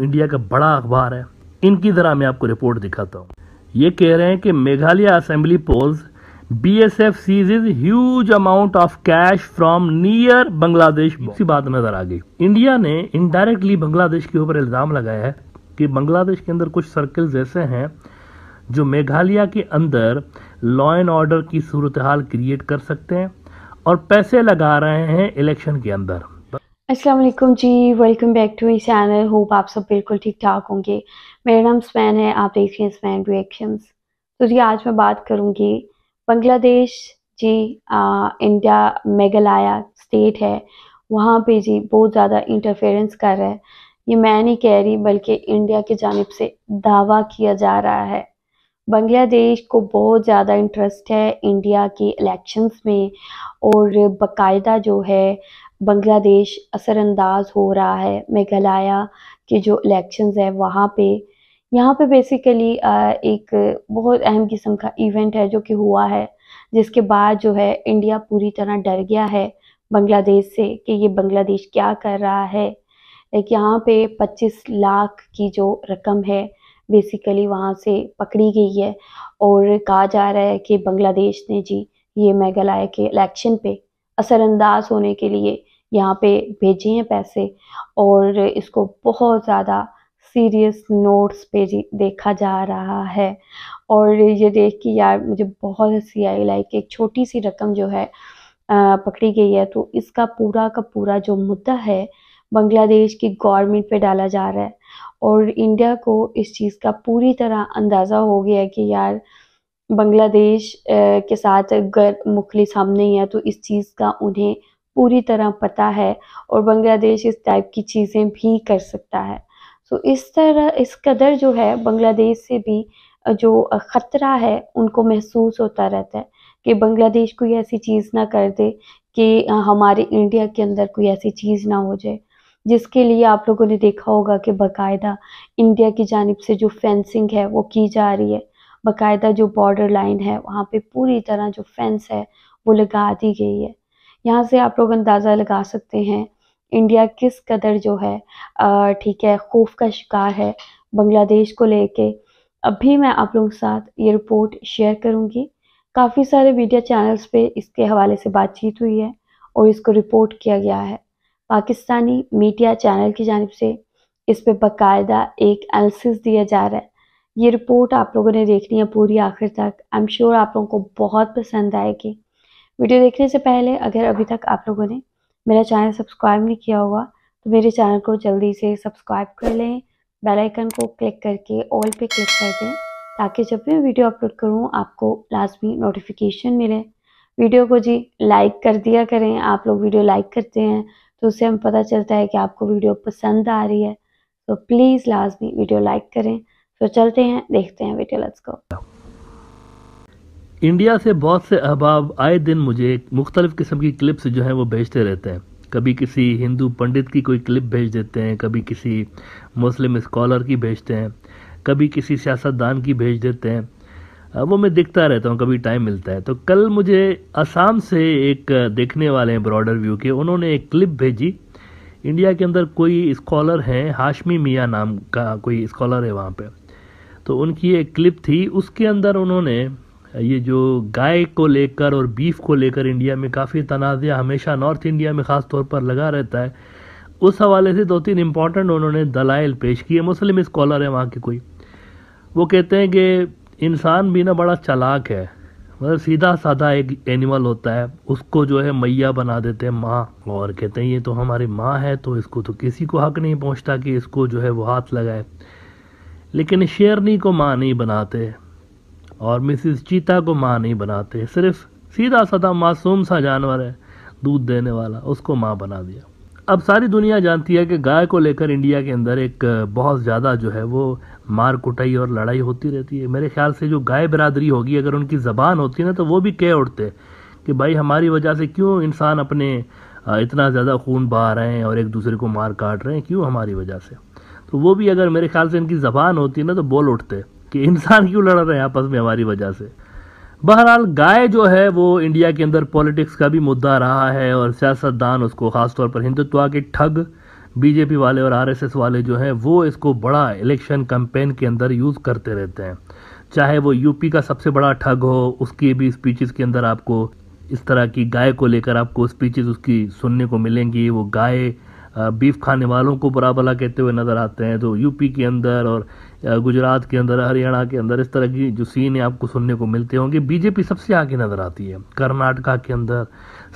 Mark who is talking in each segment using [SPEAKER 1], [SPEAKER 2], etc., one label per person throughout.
[SPEAKER 1] India का बड़ा अखबार है इनकी जरा मैं आपको रिपोर्ट दिखाता हूँ ये कह रहे हैं कि Meghalaya assembly polls B S F seizes is huge amount of cash from near Bangladesh बात नजर आ गई इंडिया ने इनडायरेक्टली बांग्लादेश के ऊपर इल्ज़ाम लगाया है कि बांग्लादेश के अंदर कुछ सर्कल्स ऐसे हैं जो मेघालय के अंदर लॉ एंड ऑर्डर की सूरत हाल क्रिएट कर सकते हैं और पैसे लगा रहे हैं इलेक्शन के अंदर
[SPEAKER 2] Aslam ji welcome back to my channel hope आप सब बिल्कुल ठीक ठाक होंगे मेरा नाम स्पैन है आप देख रहे हैं स्पैन रिएक्शंस तो जी आज मैं बात करूँगी बांग्लादेश जी इंडिया मेघालय स्टेट है वहाँ पे जी बहुत ज़्यादा इंटरफेरेंस कर रहा है ये मैं नहीं कह रही बल्कि इंडिया की जानब से दावा किया जा रहा है बांग्लादेश को बहुत ज़्यादा इंटरेस्ट है इंडिया के इलेक्शंस में और बाकायदा जो है बांग्लादेश असरअंदाज हो रहा है मेघालय के जो इलेक्शंस है वहाँ पे यहाँ पे बेसिकली एक बहुत अहम किस्म का इवेंट है जो कि हुआ है जिसके बाद जो है इंडिया पूरी तरह डर गया है बांग्लादेश से कि ये बांग्लादेश क्या कर रहा है एक यहाँ पे 25 लाख की जो रकम है बेसिकली वहाँ से पकड़ी गई है और कहा जा रहा है कि बांग्लादेश ने जी ये मेघालय के इलेक्शन पे असरअंदाज होने के लिए यहाँ पे भेजे हैं पैसे और इसको बहुत ज़्यादा सीरियस नोट्स पे देखा जा रहा है और ये देख के यार मुझे बहुत हंसी आई लाइक एक छोटी सी रकम जो है पकड़ी गई है तो इसका पूरा का पूरा जो मुद्दा है बांग्लादेश की गवर्नमेंट पे डाला जा रहा है और इंडिया को इस चीज़ का पूरी तरह अंदाज़ा हो गया है कि यार बांग्लादेश के साथ अगर मुखलिस हम नहीं है तो इस चीज़ का उन्हें पूरी तरह पता है और बांग्लादेश इस टाइप की चीज़ें भी कर सकता है सो so, इस तरह इस कदर जो है बांग्लादेश से भी जो ख़तरा है उनको महसूस होता रहता है कि बांग्लादेश कोई ऐसी चीज़ ना कर दे कि हमारे इंडिया के अंदर कोई ऐसी चीज़ ना हो जाए जिसके लिए आप लोगों ने देखा होगा कि बाकायदा इंडिया की जानब से जो फेंसिंग है वो की जा रही है बाकायदा जो बॉर्डर लाइन है वहाँ पे पूरी तरह जो फेंस है वो लगा दी गई है यहाँ से आप लोग अंदाज़ा लगा सकते हैं इंडिया किस कदर जो है ठीक है खौफ का शिकार है बांग्लादेश को लेके अभी मैं आप लोगों के साथ ये रिपोर्ट शेयर करूँगी काफ़ी सारे मीडिया चैनल्स पे इसके हवाले से बातचीत हुई है और इसको रिपोर्ट किया गया है पाकिस्तानी मीडिया चैनल की जानब से इस पर बाकायदा एक एनालिसिस दिया जा रहा है ये रिपोर्ट आप लोगों ने देखनी है पूरी आखिर तक आई एम श्योर आप लोगों को बहुत पसंद आएगी वीडियो देखने से पहले अगर अभी तक आप लोगों ने मेरा चैनल सब्सक्राइब नहीं किया हुआ तो मेरे चैनल को जल्दी से सब्सक्राइब कर लें बेल आइकन को क्लिक करके ऑल पे क्लिक कर दें ताकि जब भी वीडियो अपलोड करूँ आपको लाजमी नोटिफिकेशन मिले वीडियो को जी लाइक कर दिया करें आप लोग वीडियो लाइक करते हैं तो उससे हमें पता चलता है कि आपको वीडियो पसंद आ रही है तो प्लीज़ लाजमी वीडियो लाइक करें तो चलते हैं देखते हैं वीडियो लेट्स गो
[SPEAKER 1] इंडिया से बहुत से अहबाब आए दिन मुझे मुख्तलिफ़ किस्म की क्लिप्स जो हैं वो भेजते रहते हैं कभी किसी हिंदू पंडित की कोई क्लिप भेज देते हैं कभी किसी मुस्लिम स्कॉलर की भेजते हैं कभी किसी सियासतदान की भेज देते हैं वो मैं देखता रहता हूँ कभी टाइम मिलता है तो कल मुझे असम से एक देखने वाले हैं ब्रॉडर व्यू के उन्होंने एक क्लिप भेजी इंडिया के अंदर कोई स्कॉलर हैं हाशमी मियाँ नाम का कोई स्कॉलर है वहाँ पर तो उनकी एक क्लिप थी उसके अंदर उन्होंने ये जो गाय को लेकर और बीफ को लेकर इंडिया में काफ़ी तनाज़ हमेशा नॉर्थ इंडिया में ख़ास तौर पर लगा रहता है उस हवाले से दो तीन इम्पॉर्टेंट उन्होंने दलाइल पेश किए मुस्लिम इस्कॉलर हैं वहाँ के कोई वो कहते हैं कि इंसान भी ना बड़ा चलाक है मतलब सीधा साधा एक एनिमल होता है उसको जो है मैया बना देते हैं माँ और कहते हैं ये तो हमारी माँ है तो इसको तो किसी को हक नहीं पहुँचता कि इसको जो है वो हाथ लगाए लेकिन शेरनी को माँ नहीं बनाते और मिसिस चीता को माँ नहीं बनाते सिर्फ सीधा सदा मासूम सा जानवर है दूध देने वाला उसको माँ बना दिया अब सारी दुनिया जानती है कि गाय को लेकर इंडिया के अंदर एक बहुत ज़्यादा जो है वो मार कुटाई और लड़ाई होती रहती है मेरे ख्याल से जो गाय बरदरी होगी अगर उनकी ज़बान होती ना तो वो भी कह उठते कि भाई हमारी वजह से क्यों इंसान अपने इतना ज़्यादा खून बहा रहे हैं और एक दूसरे को मार काट रहे हैं क्यों हमारी वजह से तो वो भी अगर मेरे ख्याल से इनकी ज़बान होती ना तो बोल उठते कि इंसान क्यों लड़ रहे हैं आपस में हमारी वजह से बहरहाल गाय जो है वो इंडिया के अंदर पॉलिटिक्स का भी मुद्दा रहा है और सियासतदान उसको ख़ासतौर पर हिंदुत्व के ठग बीजेपी वाले और आरएसएस वाले जो हैं वो इसको बड़ा इलेक्शन कैंपेन के अंदर यूज़ करते रहते हैं चाहे वो यूपी का सबसे बड़ा ठग हो उसकी भी स्पीचेस के अंदर आपको इस तरह की गाय को लेकर आपको स्पीचेस उसकी सुनने को मिलेंगी वो गाय बीफ खाने वालों को बुरा भला कहते हुए नज़र आते हैं तो यूपी के अंदर और गुजरात के अंदर हरियाणा के अंदर इस तरह की जो सीन है आपको सुनने को मिलते होंगे बीजेपी सबसे आगे नज़र आती है कर्नाटका के अंदर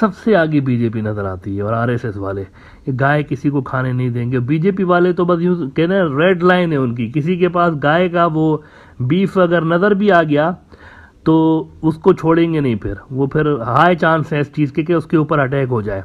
[SPEAKER 1] सबसे आगे बीजेपी नज़र आती है और आरएसएस वाले ये गाय किसी को खाने नहीं देंगे बीजेपी वाले तो बस यूँ कह रहे रेड लाइन है उनकी किसी के पास गाय का वो बीफ अगर नज़र भी आ गया तो उसको छोड़ेंगे नहीं फिर वो फिर हाई चांस है इस चीज़ के कि उसके ऊपर अटैक हो जाए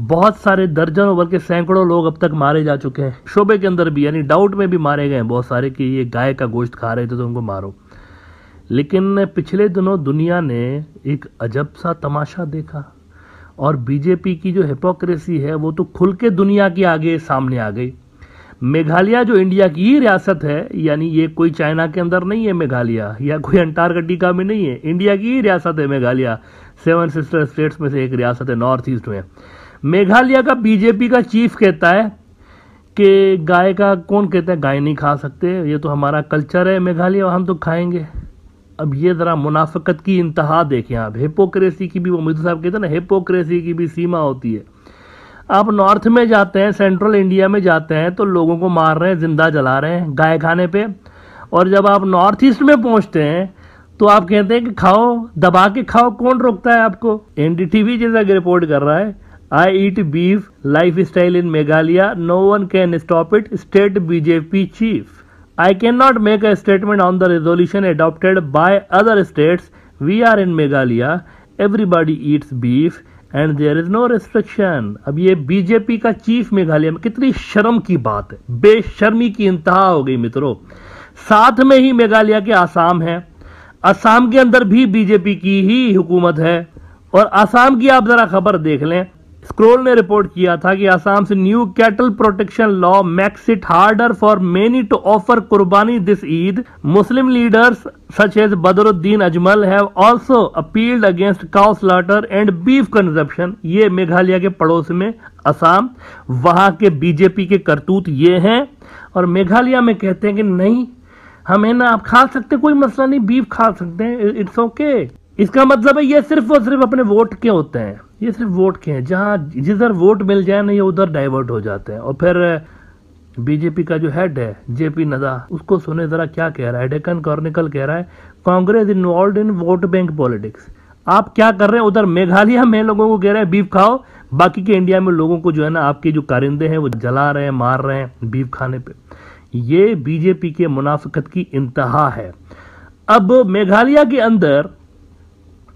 [SPEAKER 1] बहुत सारे दर्जनों बल्कि सैकड़ों लोग अब तक मारे जा चुके हैं शोबे के अंदर भी यानी डाउट में भी मारे गए हैं बहुत सारे कि ये गाय का गोश्त खा रहे थे तो उनको मारो लेकिन पिछले दिनों दुनिया ने एक अजब सा तमाशा देखा और बीजेपी की जो हिपोक्रेसी है वो तो खुल के दुनिया के आगे सामने आ गई मेघालय जो इंडिया की ही रियासत है यानी ये कोई चाइना के अंदर नहीं है मेघालय या कोई अंटार्कटिका में नहीं है इंडिया की ही रियासत है मेघालय सेवन सिस्टर स्टेट्स में से एक रियासत है नॉर्थ ईस्ट में मेघालय का बीजेपी का चीफ कहता है कि गाय का कौन कहता है गाय नहीं खा सकते ये तो हमारा कल्चर है मेघालय हम तो खाएंगे अब ये ज़रा मुनाफ़त की इंतहा देखें आप हेपोक्रेसी की भी वो मोदी साहब कहते हैं ना हेपोक्रेसी की भी सीमा होती है आप नॉर्थ में जाते हैं सेंट्रल इंडिया में जाते हैं तो लोगों को मार रहे हैं ज़िंदा जला रहे हैं गाय खाने पे और जब आप नॉर्थ ईस्ट में पहुंचते हैं तो आप कहते हैं कि खाओ दबा के खाओ कौन रोकता है आपको एनडीटीवी जैसा रिपोर्ट कर रहा है I eat beef lifestyle in Meghalaya. No one can stop it, state BJP chief. I cannot make a statement on the resolution adopted by other states. We are in Meghalaya. Everybody eats beef and there is no restriction. अब ये BJP का chief Meghalaya में कितनी शर्म की बात है बेशर्मी की इंतहा हो गई मित्रों साथ में ही मेघालय के आसाम है असम के अंदर भी बीजेपी की ही हुकूमत है और असम की आप जरा खबर देख लें स्क्रोल ने रिपोर्ट किया था कि आसाम से new cattle protection law makes it harder for many to offer कुर्बानी this Eid Muslim leaders such as Badruddin Ajmal have also appealed against cow slaughter and beef consumption ये मेघालय के पड़ोस में आसाम वहां के बीजेपी के करतूत ये हैं और मेघालय में कहते हैं कि नहीं हमें ना आप खा सकते कोई मसला नहीं बीफ खा सकते हैं इट्स ओके okay. इसका मतलब है ये सिर्फ और सिर्फ अपने वोट के होते हैं ये सिर्फ वोट के हैं जहाँ जिधर वोट मिल जाए ना ये उधर डाइवर्ट हो जाते हैं और फिर बीजेपी का जो हेड है जेपी नड्डा उसको सुने जरा क्या कह रहा है डेकन कॉर्निकल कह रहा है Congress involve in vote bank politics आप क्या कर रहे हैं उधर मेघालय में लोगों को कह रहे हैं बीफ खाओ बाकी के इंडिया में लोगों को जो है ना आपके जो कारिंदे हैं वो जला रहे हैं मार रहे हैं बीफ खाने पे ये बीजेपी के मुनाफिकत की इंतहा है अब मेघालय के अंदर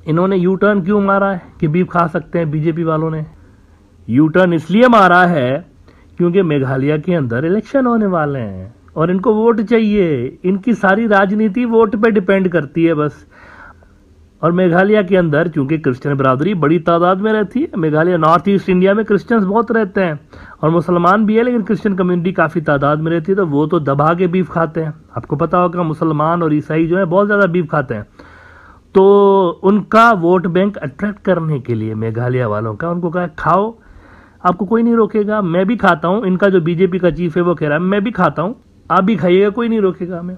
[SPEAKER 1] इन्होंने यू टर्न क्यों मारा है कि बीफ खा सकते हैं बीजेपी वालों ने यू टर्न इसलिए मारा है क्योंकि मेघालय के अंदर इलेक्शन होने वाले हैं और इनको वोट चाहिए इनकी सारी राजनीति वोट पे डिपेंड करती है बस और मेघालय के अंदर चूंकि क्रिश्चियन बरादरी बड़ी तादाद में रहती है मेघालय नॉर्थ ईस्ट इंडिया में क्रिश्चियंस बहुत रहते हैं और मुसलमान भी है लेकिन क्रिश्चियन कम्युनिटी काफ़ी तादाद में रहती है तो वो तो दबा के बीफ खाते हैं आपको पता होगा मुसलमान और ईसाई जो है बहुत ज़्यादा बीफ खाते हैं तो उनका वोट बैंक अट्रैक्ट करने के लिए मेघालय वालों का उनको कहा खाओ आपको कोई नहीं रोकेगा मैं भी खाता हूँ इनका जो बीजेपी का चीफ है वो कह रहा है मैं भी खाता हूँ आप भी खाइएगा कोई नहीं रोकेगा हमें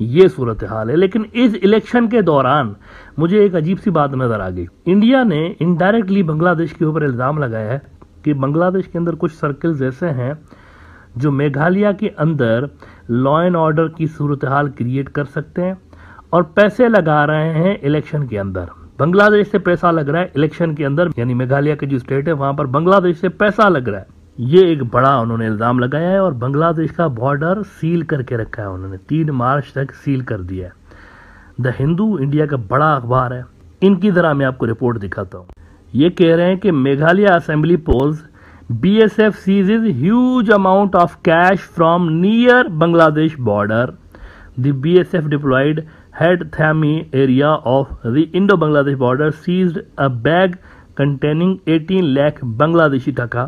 [SPEAKER 1] ये सूरत हाल है लेकिन इस इलेक्शन के दौरान मुझे एक अजीब सी बात नज़र आ गई इंडिया ने इनडायरेक्टली बांग्लादेश के ऊपर इल्ज़ाम लगाया है कि बांग्लादेश के अंदर कुछ सर्कल्स ऐसे हैं जो मेघालय के अंदर लॉ एंड ऑर्डर की सूरत हाल क्रिएट कर सकते हैं और पैसे लगा रहे हैं इलेक्शन के अंदर बांग्लादेश से पैसा लग रहा है इलेक्शन के अंदर यानी मेघालय के जो स्टेट है वहां पर बांग्लादेश से पैसा लग रहा है ये एक बड़ा उन्होंने इल्ज़ाम लगाया है और बांग्लादेश का बॉर्डर सील करके रखा है उन्होंने तीन मार्च तक सील कर दिया है द हिंदू इंडिया का बड़ा अखबार है इनकी तरह मैं आपको रिपोर्ट दिखाता हूँ ये कह रहे हैं कि Meghalaya assembly polls B S F seizes is huge amount of cash from near Bangladesh border the B S F deployed head Thaimi area of the Indo Bangladesh border seized a bag containing 18 lakh Bangladeshi taka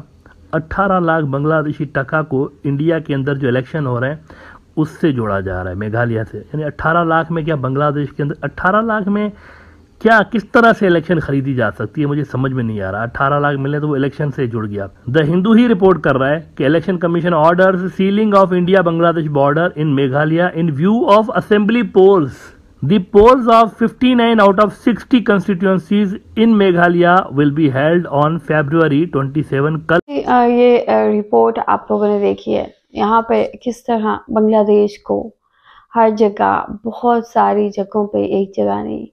[SPEAKER 1] 18 lakh Bangladeshi टका को इंडिया के अंदर जो इलेक्शन हो रहे हैं उससे जोड़ा जा रहा है मेघालय से यानी 18 लाख में क्या बांग्लादेश के अंदर 18 लाख में क्या किस तरह से इलेक्शन खरीदी जा सकती है मुझे समझ में नहीं आ रहा अठारह लाख मिले तो वो इलेक्शन से जुड़ गया द हिंदू ही रिपोर्ट कर रहा है कि election commission order sealing of India Bangladesh border in Meghalaya in view of assembly polls The polls of 59 out of 60 constituencies in Meghalaya will be held on February 27. कल
[SPEAKER 2] ये रिपोर्ट आप लोगों ने देखी है यहाँ पे किस तरह बांग्लादेश को हर जगह बहुत सारी जगहों पे एक जगह नहीं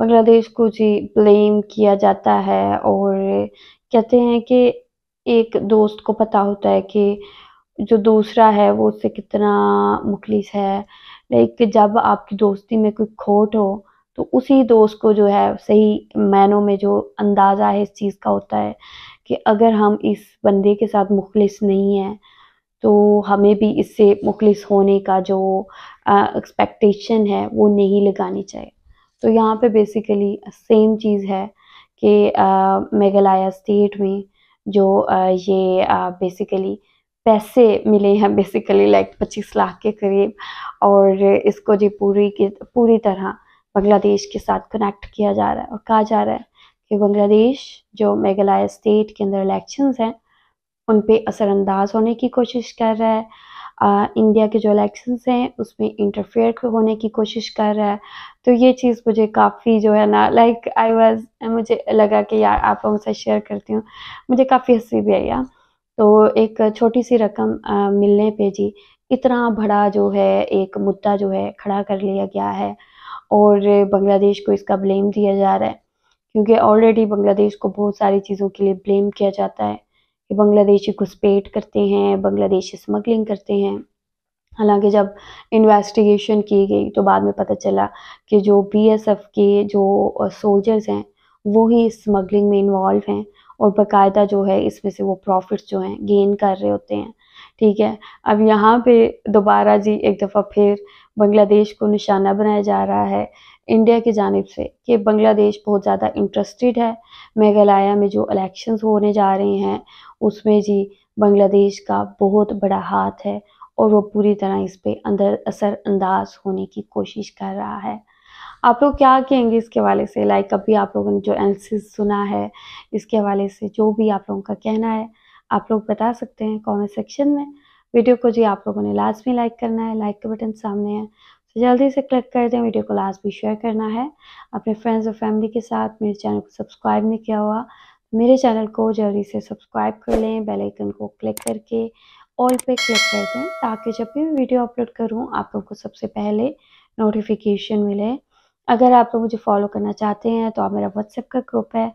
[SPEAKER 2] बांग्लादेश को जी ब्लेम किया जाता है और कहते हैं कि एक दोस्त को पता होता है कि जो दूसरा है वो उससे कितना मुखलिस है लाइक जब आपकी दोस्ती में कोई खोट हो तो उसी दोस्त को जो है सही मैनों में जो अंदाज़ा है इस चीज़ का होता है कि अगर हम इस बंदे के साथ मुखलिस नहीं हैं तो हमें भी इससे मुखलिस होने का जो एक्सपेक्टेशन है वो नहीं लगानी चाहिए तो यहाँ पे बेसिकली सेम चीज़ है कि मेघालय स्टेट में जो आ, ये बेसिकली पैसे मिले हैं बेसिकली लाइक पच्चीस लाख के करीब और इसको जी पूरी की पूरी तरह बांग्लादेश के साथ कनेक्ट किया जा रहा है और कहा जा रहा है कि बांग्लादेश जो मेघालय स्टेट के अंदर इलेक्शन हैं उन पर असरअंदाज होने की कोशिश कर रहा है आ, इंडिया के जो इलेक्शन हैं उसमें इंटरफेयर होने की कोशिश कर रहा है तो ये चीज़ मुझे काफ़ी जो है ना लाइक आई वाज मुझे लगा कि यार आप हमसे शेयर करती हूँ मुझे काफ़ी हंसी भी आई यार हाँ। तो एक छोटी सी रकम मिलने पे जी इतना बड़ा जो है एक मुद्दा जो है खड़ा कर लिया गया है और बांग्लादेश को इसका ब्लेम दिया जा रहा है क्योंकि ऑलरेडी बांग्लादेश को बहुत सारी चीज़ों के लिए ब्लेम किया जाता है कि बांग्लादेशी घुसपैठ करते हैं बांग्लादेशी स्मगलिंग करते हैं हालांकि जब इन्वेस्टिगेशन की गई तो बाद में पता चला कि जो बीएसएफ के जो सोल्जर्स हैं वो ही स्मगलिंग में इन्वॉल्व हैं और बाकायदा जो है इसमें से वो प्रॉफिट्स जो हैं गेन कर रहे होते हैं ठीक है अब यहाँ पे दोबारा जी एक दफ़ा फिर बांग्लादेश को निशाना बनाया जा रहा है इंडिया की जानब से कि बांग्लादेश बहुत ज़्यादा इंटरेस्टेड है मेघालय में जो इलेक्शंस होने जा रहे हैं उसमें जी बांग्लादेश का बहुत बड़ा हाथ है और वो पूरी तरह इस पर अंदर असरअंदाज होने की कोशिश कर रहा है आप लोग क्या कहेंगे इसके हवाले से लाइक अभी आप लोगों ने जो एनालिसिस सुना है इसके हवाले से जो भी आप लोगों का कहना है आप लोग बता सकते हैं कमेंट सेक्शन में वीडियो को जी आप लोगों ने लाजमी लाइक करना है लाइक का बटन सामने है तो जल्दी से क्लिक कर दें वीडियो को लाजमी शेयर करना है अपने फ्रेंड्स और फैमिली के साथ मेरे चैनल को सब्सक्राइब नहीं किया हुआ मेरे चैनल को जल्दी से सब्सक्राइब कर लें बेल आइकन को क्लिक करके ऑल पे क्लिक कर दें ताकि जब भी मैं वीडियो अपलोड करूँ आप लोग को सबसे पहले नोटिफिकेशन मिले अगर आप लोग मुझे फॉलो करना चाहते हैं तो आप मेरा व्हाट्सएप का ग्रुप है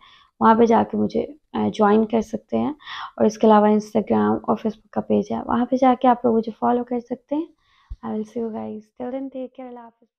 [SPEAKER 2] वहाँ पे जाके मुझे ज्वाइन कर सकते हैं और इसके अलावा इंस्टाग्राम और फेसबुक का पेज है वहाँ पे जाके आप लोग मुझे फॉलो कर सकते हैं I will see you guys till then take care Allah